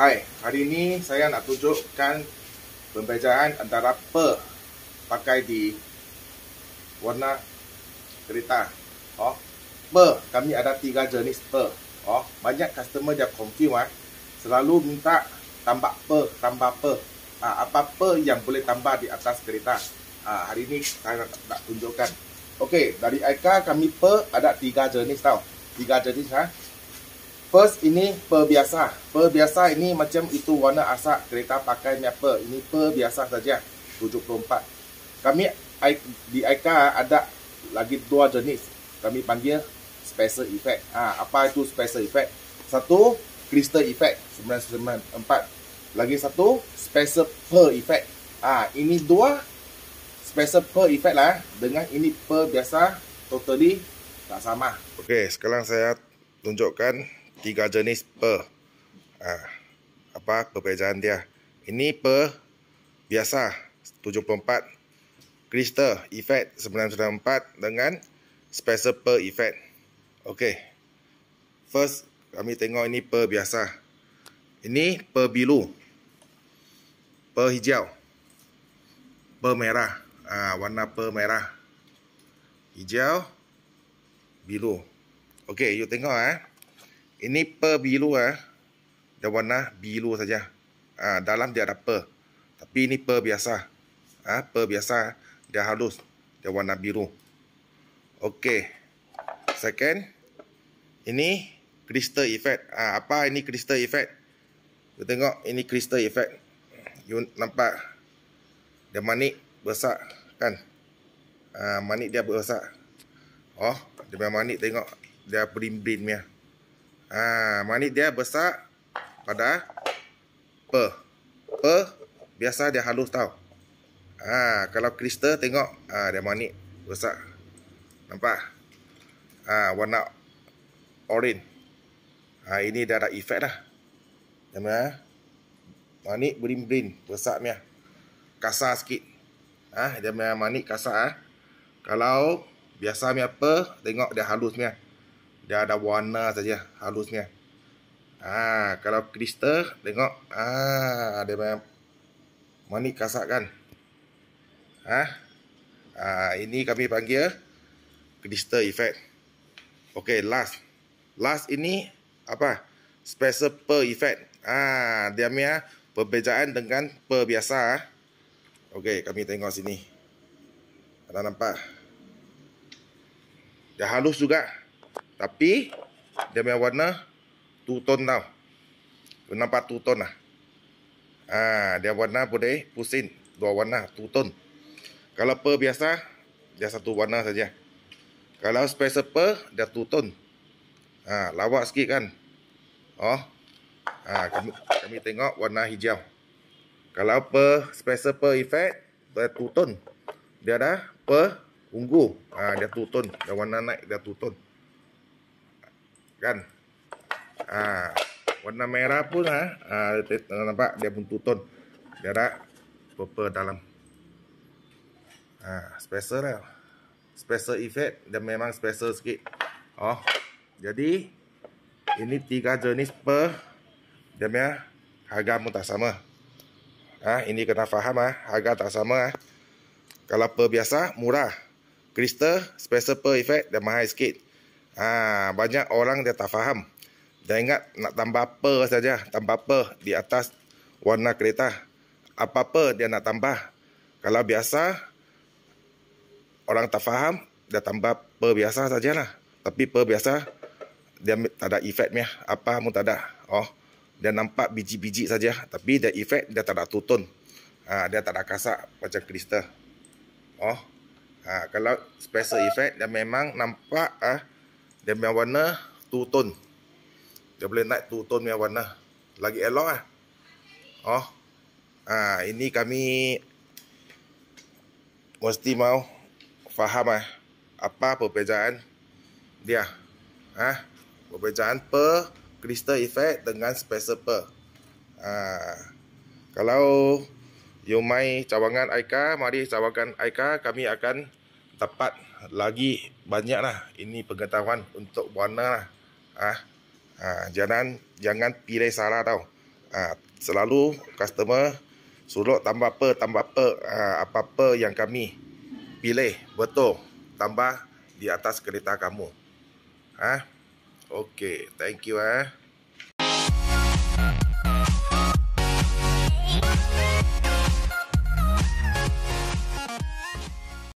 Hai, hari ini saya nak tunjukkan pembezaan antara per pakai di warna kereta. Oh, per kami ada tiga jenis per. Oh, banyak customer dia confuse ah. Selalu minta tambah per, tambah per. Ah, apa per yang boleh tambah di atas kereta? Ah, hari ini saya nak tunjukkan. Okey, dari Aika kami per ada tiga jenis tau. Tiga jenis ha. First ini perbiasa. Perbiasa ini macam itu warna asal kereta pakai ni apa. Ini perbiasa saja. 74. Kami di IK ada lagi dua jenis. Kami panggil special effect. Ah ha, apa itu special effect? Satu crystal effect 994. Lagi satu special per effect. Ah ha, ini dua special per effect lah dengan ini perbiasa totally tak sama. Okey, sekarang saya tunjukkan tiga jenis per. Ha, apa perbezaan dia? Ini per biasa 74 crystal effect 994 dengan special per effect. Okey. First kami tengok ini per biasa. Ini per biru. Per hijau. Per merah. Ha, warna per merah. Hijau, biru. Okey, you tengok eh. Ini per biru eh. Dia warna biru saja. Ha, dalam dia ada per. Tapi ini per biasa. Ha, per biasa dia halus. Dia warna biru. Okey. Second. Ini crystal effect. Ha, apa ini crystal effect? Kita tengok ini crystal effect. You nampak. Dia manik besar kan. Ha, manik dia besar. Oh, dia manik tengok. Dia berin-berin punya. -berin Ah, ha, manik dia besar pada pe. Pe biasa dia halus tau. Ah, kalau kristal tengok ah dia manik besar. Nampak? Ah, warna orange. Ah, ini dah ada efek dah. Nama manik berin berin besar punya. Kasar sikit. Ah, dia punya manik kasar ah. Kalau biasa punya per, tengok dia halus punya dia ada warna saja halusnya. Ah, kalau kristal tengok ah dia memang manik kasar kan. Ah. Ah ini kami panggil kristal effect. Okay, last. Last ini apa? Special per effect. Ah, dia punya perbezaan dengan per biasa. Okay, kami tengok sini. Ada nampak? Dia halus juga. Tapi dia punya warna two tone tau. Kau nampak two tone lah. Ha, dia warna boleh pusing. Dua warna, two tone. Kalau per biasa, dia satu warna saja. Kalau special per, dia two tone. Ha, lawak sikit kan. Oh, ha, kami, kami tengok warna hijau. Kalau per special per effect, dia two tone. Dia dah per ungu. Ha, dia two tone. Dia warna naik, dia two tone kan ah warna merah pun ah, ah nampak dia pun tuton dia ada purple dalam ah special lah special effect dia memang special sikit oh jadi ini tiga jenis per dia punya harga pun tak sama ah ini kena faham ah harga tak sama ah kalau per biasa murah crystal special per effect dan mahal sikit Ha, banyak orang dia tak faham. Dia ingat nak tambah apa saja. Tambah apa di atas warna kereta. Apa-apa dia nak tambah. Kalau biasa, orang tak faham, dia tambah per biasa saja lah. Tapi per biasa, dia tak ada efek ni. Apa pun tak ada. Oh, dia nampak biji-biji saja. Tapi dia efek, dia tak ada tutun. Ha, dia tak ada kasar macam kristal. Oh, ha, kalau special effect, dia memang nampak ah, dia punya warna two tone. Dia boleh naik two tone punya warna. Lagi elok lah. Oh. Ha, ini kami mesti mau faham lah. Apa perbezaan dia. Ha? Perbezaan per crystal effect dengan spacer per. Ha. Kalau you main cawangan Aika, mari cawangan Aika kami akan dapat lagi banyak lah ini pengetahuan untuk buana lah. Ah, ha, ha, jangan jangan pilih salah tau. ha, selalu customer suruh tambah apa tambah apa ha, apa apa yang kami pilih betul tambah di atas kereta kamu. Ah, ha? okay, thank you ah. Ha.